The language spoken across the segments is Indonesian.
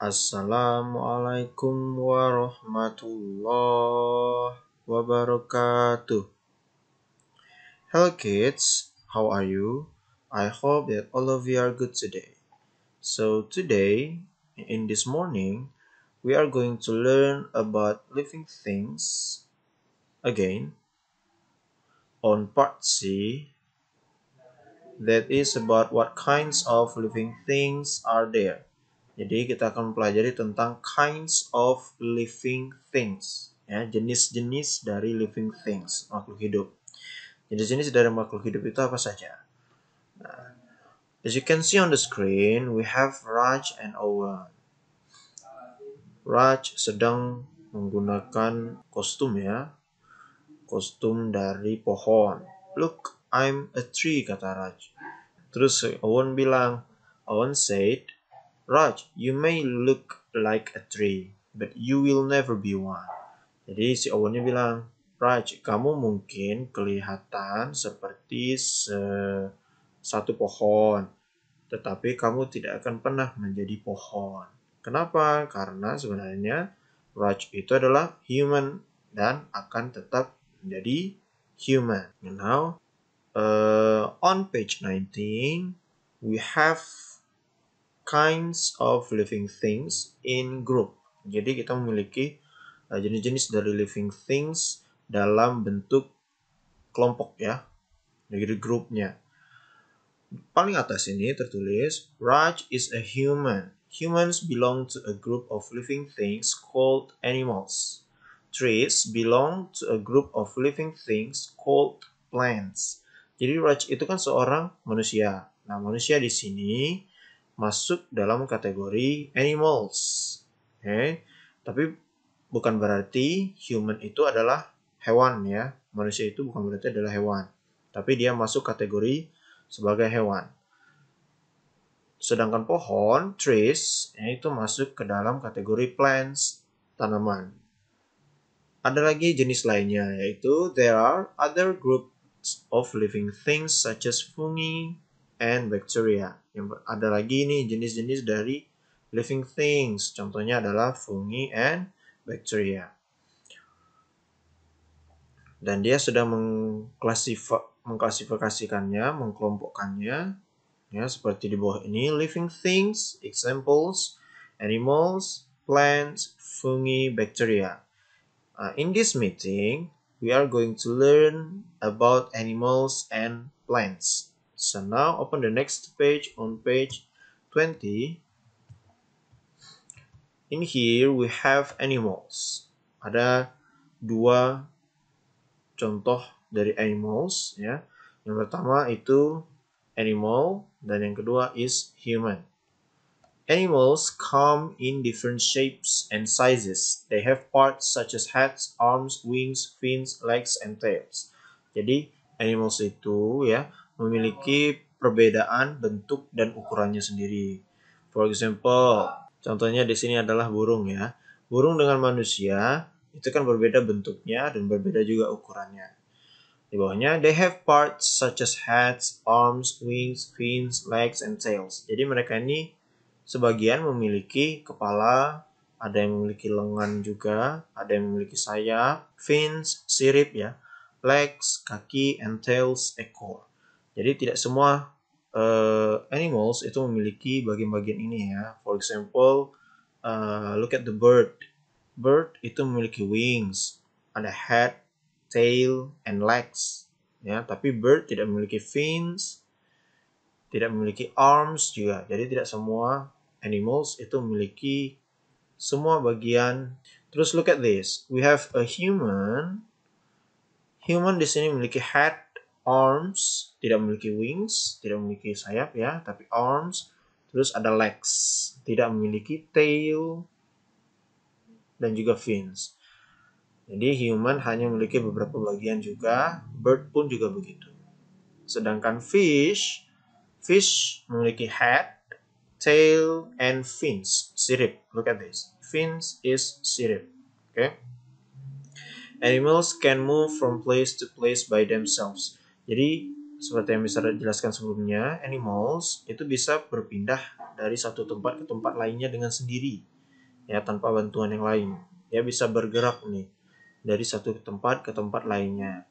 Assalamualaikum warahmatullahi wabarakatuh. Hello kids, how are you? I hope that all of you are good today. So today, in this morning, we are going to learn about living things again on part C that is about what kinds of living things are there. Jadi kita akan mempelajari tentang kinds of living things, ya, jenis-jenis dari living things, makhluk hidup. Jenis-jenis dari makhluk hidup itu apa saja? Nah, as you can see on the screen, we have Raj and Owen. Raj sedang menggunakan kostum ya, kostum dari pohon. Look, I'm a tree, kata Raj. Terus Owen bilang, Owen said, Raj, you may look like a tree, but you will never be one. Jadi si Owennya bilang, Raj, kamu mungkin kelihatan seperti se satu pohon, tetapi kamu tidak akan pernah menjadi pohon. Kenapa? Karena sebenarnya Raj itu adalah human dan akan tetap menjadi human. You know? uh, on page 19, we have kinds of living things in group. Jadi kita memiliki uh, jenis-jenis dari living things dalam bentuk kelompok ya, jadi grupnya. Paling atas ini tertulis Raj is a human. Humans belong to a group of living things called animals. Trees belong to a group of living things called plants. Jadi Raj itu kan seorang manusia. Nah, manusia di sini masuk dalam kategori animals. Oke. Okay. Tapi bukan berarti human itu adalah hewan ya. Manusia itu bukan berarti adalah hewan. Tapi dia masuk kategori sebagai hewan. Sedangkan pohon, trees, ya itu masuk ke dalam kategori plants, tanaman. Ada lagi jenis lainnya, yaitu there are other groups of living things such as fungi, and bacteria. Yang ada lagi nih jenis-jenis dari living things. Contohnya adalah fungi and bacteria. Dan dia sudah mengklasifikasikannya, mengkelompokkannya ya seperti di bawah ini living things, examples, animals, plants, fungi, bacteria. Uh, in this meeting, we are going to learn about animals and plants. So now open the next page on page 20. In here we have animals. Ada dua contoh dari animals ya. Yang pertama itu animal dan yang kedua is human. Animals come in different shapes and sizes. They have parts such as heads, arms, wings, fins, legs, and tails. Jadi animals itu ya memiliki perbedaan bentuk dan ukurannya sendiri. For example, contohnya di sini adalah burung ya. Burung dengan manusia itu kan berbeda bentuknya dan berbeda juga ukurannya. Di bawahnya, they have parts such as heads, arms, wings, fins, legs, and tails. Jadi mereka ini sebagian memiliki kepala, ada yang memiliki lengan juga, ada yang memiliki sayap, fins, sirip ya, legs, kaki, and tails, ekor. Jadi tidak semua uh, animals itu memiliki bagian-bagian ini ya. For example, uh, look at the bird. Bird itu memiliki wings, ada head, tail, and legs. Ya, tapi bird tidak memiliki fins, tidak memiliki arms juga. Jadi tidak semua animals itu memiliki semua bagian. Terus look at this. We have a human. Human di sini memiliki head, arms, tidak memiliki wings, tidak memiliki sayap ya, tapi arms. Terus ada legs, tidak memiliki tail dan juga fins. Jadi human hanya memiliki beberapa bagian juga, bird pun juga begitu. Sedangkan fish, fish memiliki head, tail, and fins, sirip. Look at this. Fins is sirip. Okay. Animals can move from place to place by themselves. Jadi seperti yang bisa jelaskan sebelumnya, animals itu bisa berpindah dari satu tempat ke tempat lainnya dengan sendiri, ya tanpa bantuan yang lain. Ya bisa bergerak nih dari satu tempat ke tempat lainnya.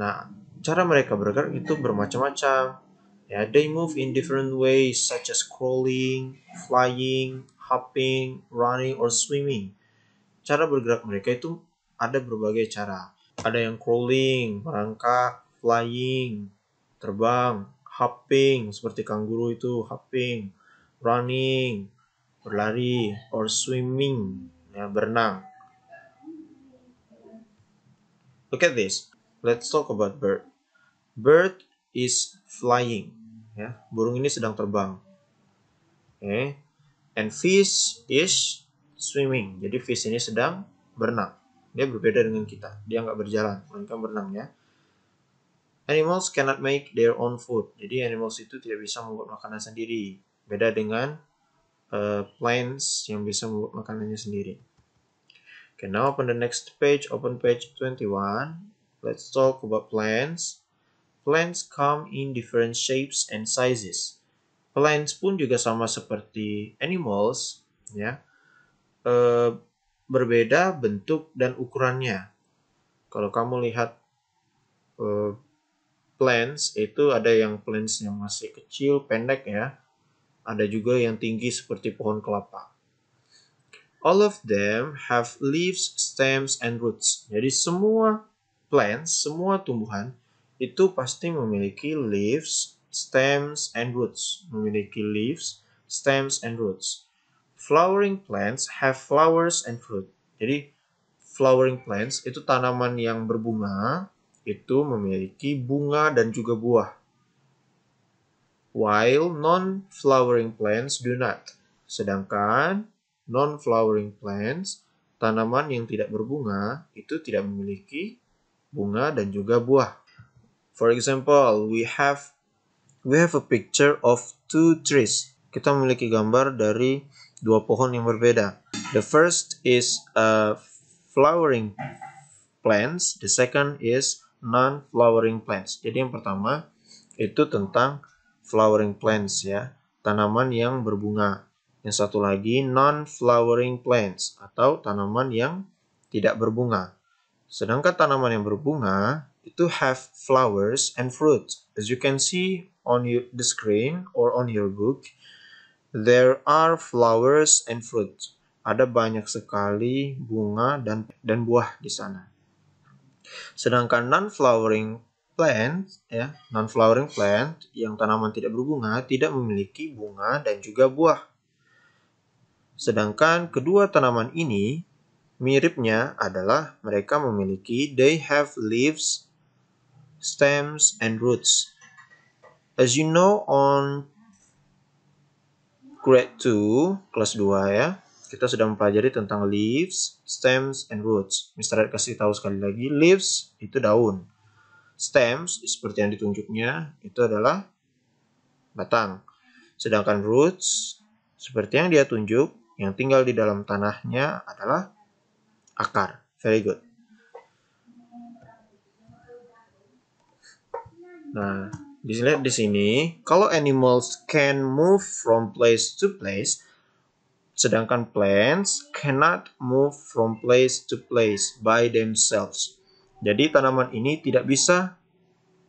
Nah, cara mereka bergerak itu bermacam-macam. Ya, they move in different ways such as crawling, flying, hopping, running, or swimming. Cara bergerak mereka itu ada berbagai cara ada yang crawling, merangkak, flying, terbang, hopping seperti kanguru itu hopping, running, berlari, or swimming ya berenang. Look at this. Let's talk about bird. Bird is flying. Ya, burung ini sedang terbang. Oke. Eh, okay. And fish is swimming. Jadi fish ini sedang berenang. Dia berbeda dengan kita. Dia nggak berjalan, mereka berenang ya. Animals cannot make their own food. Jadi animals itu tidak bisa membuat makanan sendiri. Beda dengan uh, plants yang bisa membuat makanannya sendiri. Okay, now open the next page, open page 21. Let's talk about plants. Plants come in different shapes and sizes. Plants pun juga sama seperti animals, ya. Uh, berbeda bentuk dan ukurannya. Kalau kamu lihat uh, eh, plants itu ada yang plants yang masih kecil, pendek ya. Ada juga yang tinggi seperti pohon kelapa. All of them have leaves, stems, and roots. Jadi semua plants, semua tumbuhan itu pasti memiliki leaves, stems, and roots. Memiliki leaves, stems, and roots flowering plants have flowers and fruit. Jadi flowering plants itu tanaman yang berbunga itu memiliki bunga dan juga buah. While non-flowering plants do not. Sedangkan non-flowering plants, tanaman yang tidak berbunga itu tidak memiliki bunga dan juga buah. For example, we have we have a picture of two trees. Kita memiliki gambar dari dua pohon yang berbeda. The first is a flowering plants, the second is non-flowering plants. Jadi yang pertama itu tentang flowering plants ya, tanaman yang berbunga. Yang satu lagi non-flowering plants atau tanaman yang tidak berbunga. Sedangkan tanaman yang berbunga itu have flowers and fruit. As you can see on your, the screen or on your book, There are flowers and fruits. Ada banyak sekali bunga dan dan buah di sana. Sedangkan non-flowering plant ya, non-flowering plant yang tanaman tidak berbunga tidak memiliki bunga dan juga buah. Sedangkan kedua tanaman ini miripnya adalah mereka memiliki they have leaves, stems and roots. As you know on grade 2, kelas 2 ya, kita sudah mempelajari tentang leaves, stems, and roots. Mister Ed kasih tahu sekali lagi, leaves itu daun. Stems, seperti yang ditunjuknya, itu adalah batang. Sedangkan roots, seperti yang dia tunjuk, yang tinggal di dalam tanahnya adalah akar. Very good. Nah, dilihat di sini, kalau animals can move from place to place, sedangkan plants cannot move from place to place by themselves. Jadi tanaman ini tidak bisa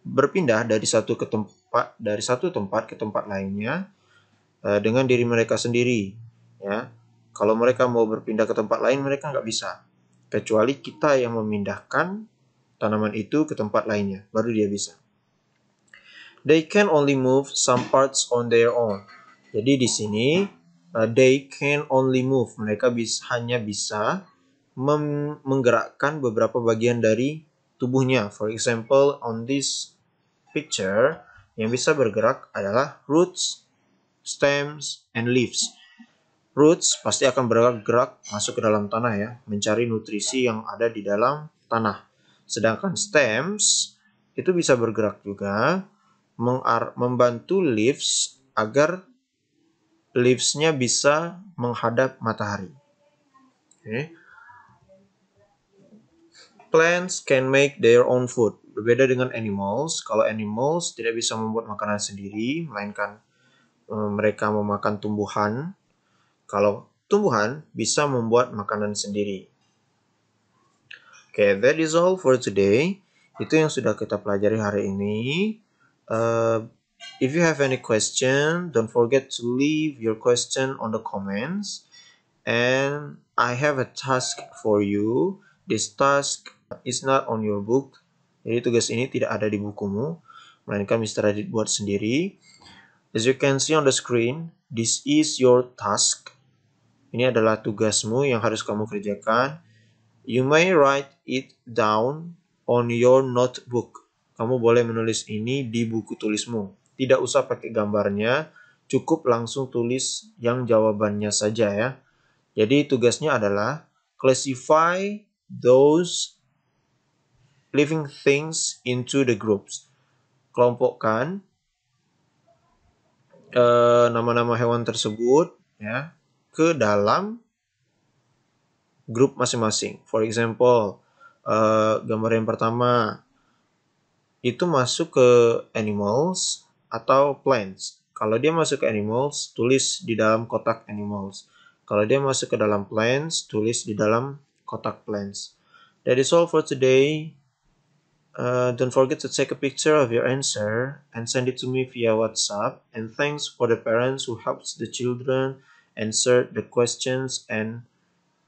berpindah dari satu ke tempat dari satu tempat ke tempat lainnya uh, dengan diri mereka sendiri, ya. Kalau mereka mau berpindah ke tempat lain mereka nggak bisa, kecuali kita yang memindahkan tanaman itu ke tempat lainnya, baru dia bisa they can only move some parts on their own. Jadi di sini uh, they can only move. Mereka bis, hanya bisa menggerakkan beberapa bagian dari tubuhnya. For example, on this picture yang bisa bergerak adalah roots, stems, and leaves. Roots pasti akan bergerak masuk ke dalam tanah ya, mencari nutrisi yang ada di dalam tanah. Sedangkan stems itu bisa bergerak juga membantu leaves agar leaves-nya bisa menghadap matahari. Okay. Plants can make their own food. Berbeda dengan animals, kalau animals tidak bisa membuat makanan sendiri, melainkan e, mereka memakan tumbuhan. Kalau tumbuhan bisa membuat makanan sendiri. okay, that is all for today. Itu yang sudah kita pelajari hari ini. Uh, if you have any question, don't forget to leave your question on the comments. And I have a task for you. This task is not on your book. Jadi tugas ini tidak ada di bukumu, melainkan Mr. Adit buat sendiri. As you can see on the screen, this is your task. Ini adalah tugasmu yang harus kamu kerjakan. You may write it down on your notebook. Kamu boleh menulis ini di buku tulismu. Tidak usah pakai gambarnya, cukup langsung tulis yang jawabannya saja ya. Jadi tugasnya adalah classify those living things into the groups. Kelompokkan eh, nama-nama uh, hewan tersebut ya ke dalam grup masing-masing. For example, uh, gambar yang pertama itu masuk ke animals atau plants. Kalau dia masuk ke animals, tulis di dalam kotak animals. Kalau dia masuk ke dalam plants, tulis di dalam kotak plants. That is all for today. Uh, don't forget to take a picture of your answer and send it to me via WhatsApp. And thanks for the parents who helps the children answer the questions and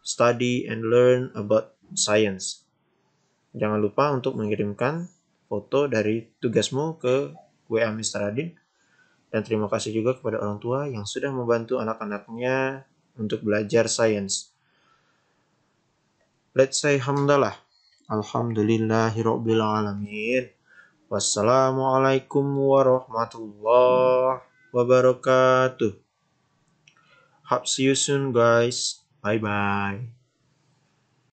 study and learn about science. Jangan lupa untuk mengirimkan foto dari tugasmu ke WA Mr. Adin. Dan terima kasih juga kepada orang tua yang sudah membantu anak-anaknya untuk belajar sains. Let's say hamdalah. Alhamdulillahirabbil alamin. Wassalamualaikum warahmatullahi wabarakatuh. Hope see you soon guys. Bye bye.